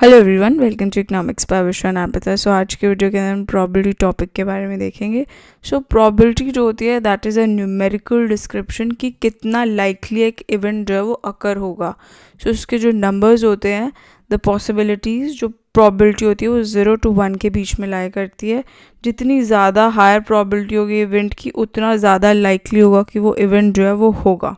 Hello everyone welcome to economics पर विश्वन आप बताए सो आज के वीडियो के अंदर हम प्रॉबिलिटी टॉपिक के बारे में देखेंगे सो प्रॉबिलिटी जो होती है that is a numerical description कि कितना लाइकली एक इवेंट जो है वो अकर होगा सो so, उसके जो नंबर्स होते हैं द पॉसिबिलिटीज़ जो प्रॉबिलिटी होती है वो ज़ीरो टू वन के बीच में लाया करती है जितनी ज़्यादा हायर प्रॉबिलिटी होगी इवेंट की उतना ज़्यादा लाइकली होगा कि वो इवेंट जो है वो होगा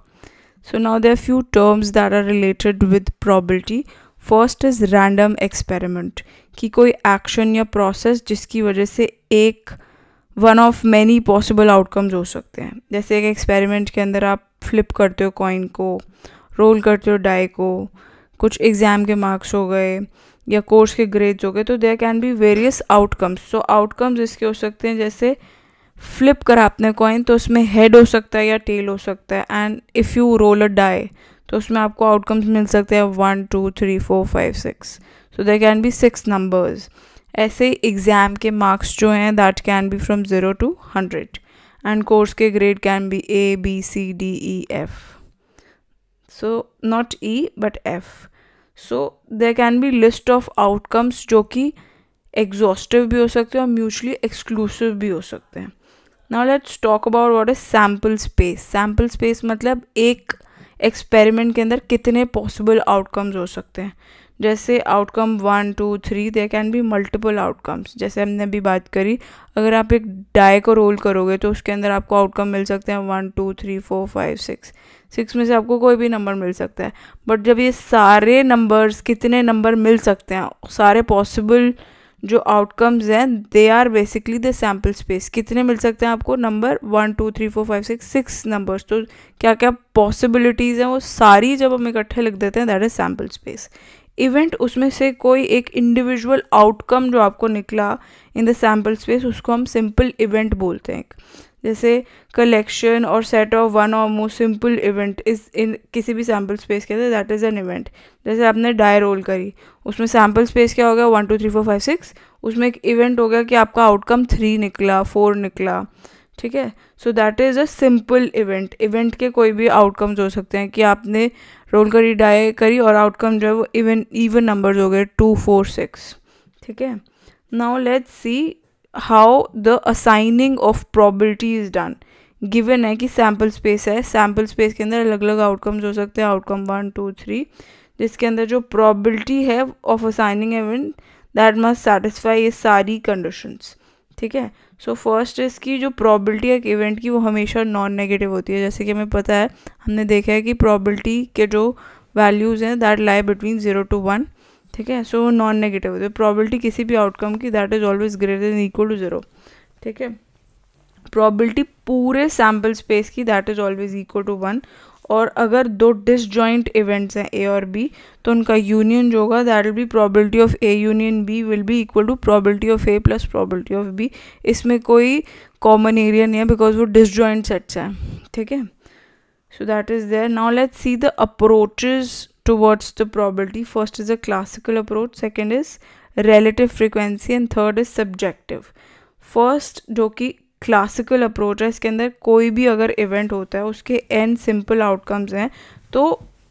so now are few terms that are related with probability first is random experiment कि कोई एक्शन या प्रोसेस जिसकी वजह से एक one of many possible outcomes हो सकते हैं जैसे एक एक्सपेरिमेंट के अंदर आप फ्लिप करते हो कॉइन को रोल करते हो डाई को कुछ एग्ज़ाम के मार्क्स हो गए या कोर्स के ग्रेड्स हो गए तो there can be various outcomes so outcomes इसके हो सकते हैं जैसे फ्लिप करा आपने कॉइन तो उसमें हेड हो सकता है या टेल हो सकता है and if you roll a die तो उसमें आपको आउटकम्स मिल सकते हैं one two three four five six so there can be six numbers ऐसे एग्ज़ाम के मार्क्स जो हैं that can be from zero to hundred and course के grade can be A B C D E F so not E but F so there can be list of outcomes जो कि exhaustive भी हो सकते हैं और mutually exclusive भी हो सकते हैं now let's talk about what is sample space sample space मतलब एक एक्सपेरिमेंट के अंदर कितने पॉसिबल आउटकम्स हो सकते हैं जैसे outcome one two three they can be multiple outcomes जैसे हमने अभी बात करी अगर आप एक डाई को रोल करोगे तो उसके अंदर आपको आउटकम मिल सकते हैं one two three four five six six में से आपको कोई भी नंबर मिल सकता है बट जब ये सारे नंबर्स कितने नंबर मिल सकते हैं सारे पॉसिबल possible जो आउटकम्स हैं they are basically the sample space कितने मिल सकते हैं आपको number one two three four five six six numbers तो क्या क्या पॉसिबिलिटीज़ हैं वो सारी जब हम इकट्ठे लिख देते हैं that is sample space event उसमें से कोई एक इंडिविजुअल आउटकम जो आपको निकला इन द सैम्पल स्पेस उसको हम सिंपल इवेंट बोलते हैं जैसे कलेक्शन और सेट ऑफ वन और मोस्ट सिंपल इवेंट इस इन किसी भी सैम्पल स्पेस के अंदर दैट इज़ एन इवेंट जैसे आपने डाई रोल करी उसमें सैम्पल स्पेस क्या हो गया one two three four five six उसमें एक इवेंट हो गया कि आपका आउटकम थ्री निकला फोर निकला ठीक है so that is a simple event event के कोई भी आउटकम्स हो सकते हैं कि आपने रोल करी डाई करी और आउटकम जो है वो इवन इवन नंबर्स हो गए टू फोर सिक्स ठीक है now let's see how the assigning of probability is done given है कि सैम्पल स्पेस है सैम्पल स्पेस के अंदर अलग अलग आउटकम्स हो सकते हैं आउटकम वन टू थ्री जिसके अंदर जो प्रॉबिलिटी है of assigning event that must satisfy ये सारी कंडीशंस ठीक है सो फर्स्ट इसकी जो प्रॉबिलिटी है इवेंट की वो हमेशा नॉन नेगेटिव होती है जैसे कि हमें पता है हमने देखा है कि प्रॉबिलिटी के जो वैल्यूज़ हैं that lie between zero to one ठीक है सो नॉन नेगेटिव होते प्रॉबिलिटी किसी भी आउटकम की that is always greater than equal to zero ठीक है प्रॉबिलिटी पूरे सैम्पल स्पेस की that is always equal to one और अगर दो डिसजॉइंट इवेंट्स हैं ए और बी तो उनका यूनियन जो होगा that will be probability of A union B will be equal to probability of A plus probability of B इसमें कोई कॉमन एरिया नहीं है बिकॉज वो डिसजॉइंट सेट्स हैं ठीक है so that is there now let's see the approaches towards the probability. First is a classical approach, second is relative frequency and third is subjective. first जो कि classical approach है इसके अंदर कोई भी अगर event होता है उसके n simple outcomes हैं तो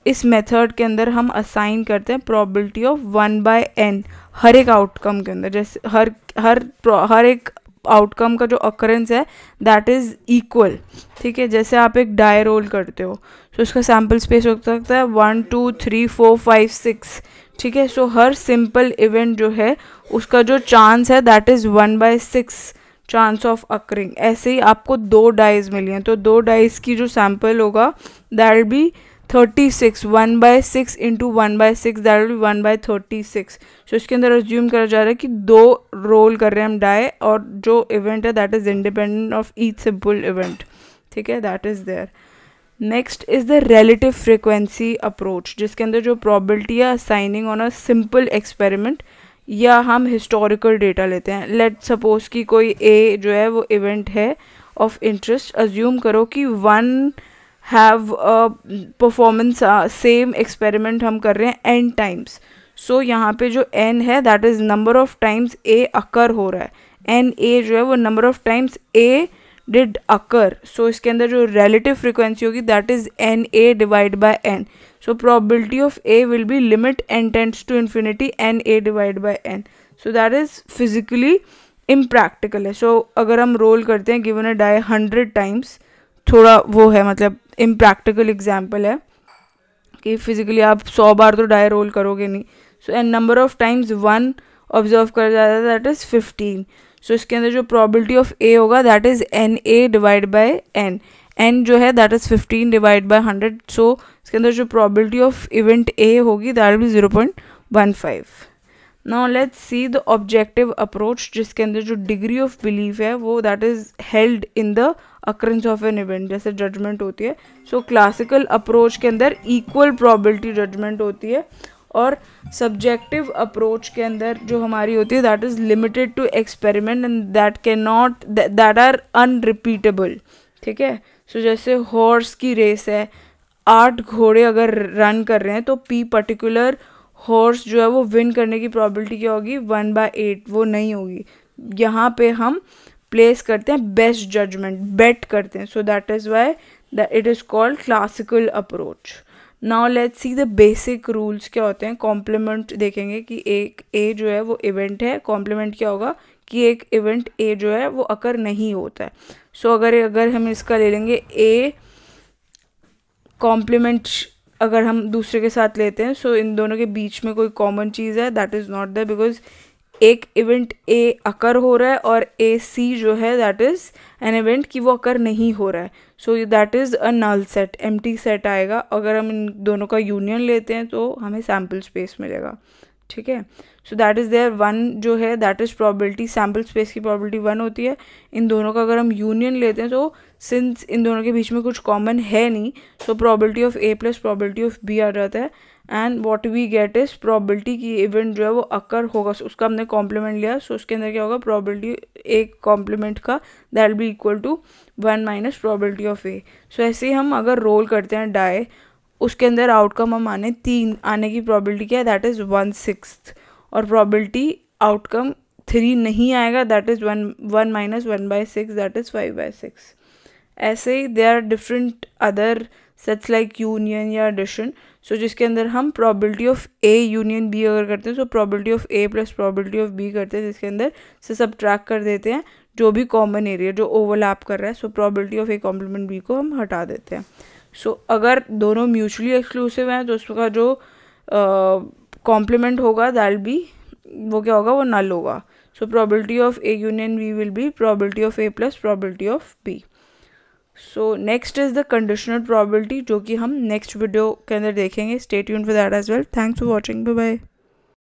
इस मेथड के अंदर हम असाइन करते हैं probability of one by N हर एक आउटकम के अंदर जैसे हर हर हर एक आउटकम का जो अकरेंस है दैट इज़ इक्वल ठीक है जैसे आप एक डाई रोल करते हो सो तो उसका सैम्पल स्पेस हो सकता है one two three four five six ठीक है सो हर सिंपल इवेंट जो है उसका जो चांस है that is one by six chance of occurring ऐसे ही आपको दो डाइज मिली हैं तो दो डाइज की जो सैम्पल होगा that be thirty six one by six into one by six that will one by thirty six so इसके अंदर रिज्यूम करा जा रहा है कि दो रोल कर रहे हैं हम डाई और जो इवेंट है that is independent of each simple event ठीक है that is there next is the relative frequency approach जिसके अंदर जो प्रॉबिलिटी है signing on a simple experiment या हम हिस्टोरिकल डेटा लेते हैं लेट सपोज कि कोई ए जो है वो इवेंट है ऑफ इंटरेस्ट अज्यूम करो कि one have performance same experiment हम कर रहे हैं एन टाइम्स सो यहाँ पे जो एन है that is number of times A occur हो रहा है एन ए जो है वो number of times A did occur so इसके अंदर जो रिलेटिव फ्रिक्वेंसी होगी that is N A divide by N so probability of A will be limit N tends to infinity N A divide by N so that is physically impractical है so so, अगर हम roll करते हैं given अ die hundred times थोड़ा वो है मतलब impractical example है कि फिज़िकली आप सौ बार तो डाई रोल करोगे नहीं so and number of times one observe कर जाता है दैट इज़ फिफ्टीन सो इसके अंदर जो प्रॉबिलिटी ऑफ ए होगा that is N A divide by N N जो है that is fifteen divide by hundred so इसके अंदर जो प्रॉबिलिटी ऑफ इवेंट ए होगी that will be zero point one five now let's see the objective approach जिसके अंदर जो degree of belief है वो that is held in the occurrence of an event जैसे जजमेंट होती है सो क्लासिकल अप्रोच के अंदर इक्वल प्रॉबिलिटी जजमेंट होती है और सब्जेक्टिव अप्रोच के अंदर जो हमारी होती है that is limited to experiment and that can not that are unrepeatable ठीक है सो जैसे हॉर्स की रेस है आठ घोड़े अगर रन कर रहे हैं तो पी पर्टिकुलर हॉर्स जो है वो विन करने की प्रॉबिलिटी क्या होगी वन बाय एट वो नहीं होगी यहाँ पे हम प्लेस करते हैं बेस्ट जजमेंट बेट करते हैं so that is why that it is called classical approach now let see the basic rules क्या होते हैं कॉम्प्लीमेंट देखेंगे कि एक ए जो है वो इवेंट है कॉम्प्लीमेंट क्या होगा कि एक इवेंट ए जो है वो अकर नहीं होता है सो so, अगर अगर हम इसका ले लेंगे ए कॉम्प्लीमेंट अगर हम दूसरे के साथ लेते हैं सो so इन दोनों के बीच में कोई कॉमन चीज़ है that is not the because एक इवेंट ए अकर हो रहा है और ए सी जो है दैट इज़ एन इवेंट कि वो अकर नहीं हो रहा है so that is a null set empty set आएगा अगर हम इन दोनों का यूनियन लेते हैं तो हमें सैम्पल स्पेस मिलेगा ठीक है so that is there one जो है that is probability sample space की प्रॉबिलिटी वन होती है इन दोनों का अगर हम यूनियन लेते हैं तो सिंस इन दोनों के बीच में कुछ कॉमन है नहीं so probability of A plus probability of B आ जाता है and what we get is probability की इवेंट जो है वो अक्कर होगा so, उसका हमने कॉम्प्लीमेंट लिया सो so, उसके अंदर क्या होगा प्रॉबिलिटी एक कॉम्प्लीमेंट का that be equal to one minus probability of A so ऐसे ही हम अगर रोल करते हैं डाई उसके अंदर आउटकम हम आने तीन आने की प्रॉबिलिटी क्या है दैट इज़ वन सिक्स और प्रॉबिलिटी आउटकम थ्री नहीं आएगा that is one one minus one by six that is five by six ऐसे ही they are different other sets like union या एडिशन सो जिसके अंदर हम probability of A union B अगर करते हैं सो probability of A plus probability of B करते हैं जिसके अंदर से सब ट्रैक कर देते हैं जो भी कॉमन एरिया जो ओवरलैप कर रहा है so probability of A complement B को हम हटा देते हैं सो so, अगर दोनों म्यूचुअली एक्सक्लूसिव हैं तो उसका जो कॉम्प्लीमेंट होगा दैट बी वो क्या होगा वो नल होगा so probability of A union we will be probability of A plus probability of B so next is the conditional probability जो कि हम नेक्स्ट वीडियो के अंदर देखेंगे स्टेट यून for that as well thanks for watching bye